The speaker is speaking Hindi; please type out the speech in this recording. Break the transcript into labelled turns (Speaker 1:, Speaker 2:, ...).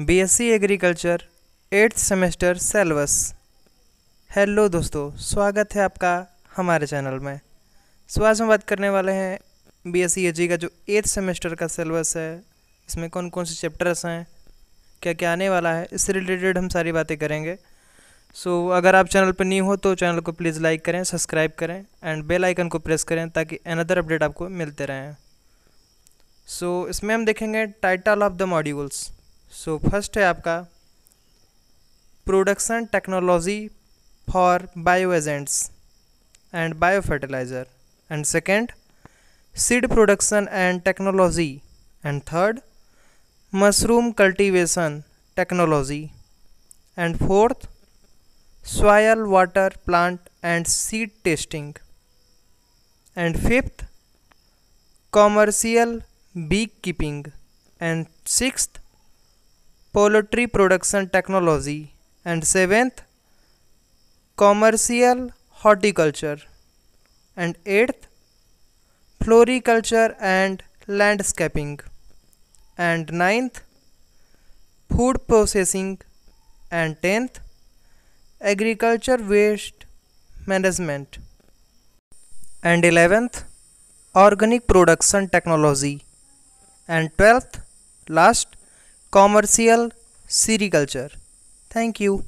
Speaker 1: BSc agriculture eighth semester syllabus hello दोस्तों स्वागत है आपका हमारे चैनल में सो आज हम बात करने वाले हैं बीएससी जी का जो एट्थ सेमेस्टर का सेलेबस है इसमें कौन कौन से चैप्टर्स हैं क्या क्या आने वाला है इससे रिलेटेड हम सारी बातें करेंगे सो so, अगर आप चैनल पर नहीं हो तो चैनल को प्लीज़ लाइक करें सब्सक्राइब करें एंड बेल आइकन को प्रेस करें ताकि अनदर अपडेट आपको मिलते रहें सो so, इसमें हम देखेंगे title of the modules so so, first है आपका production technology for bio agents and bio fertiliser and second seed production and technology and third mushroom cultivation technology and fourth soil water plant and seed testing and fifth commercial bee keeping and sixth poultry production technology and seventh commercial horticulture and eighth floriculture and landscaping and ninth food processing and tenth agriculture waste management and eleventh organic production technology and twelfth last commercial sericulture. Thank you.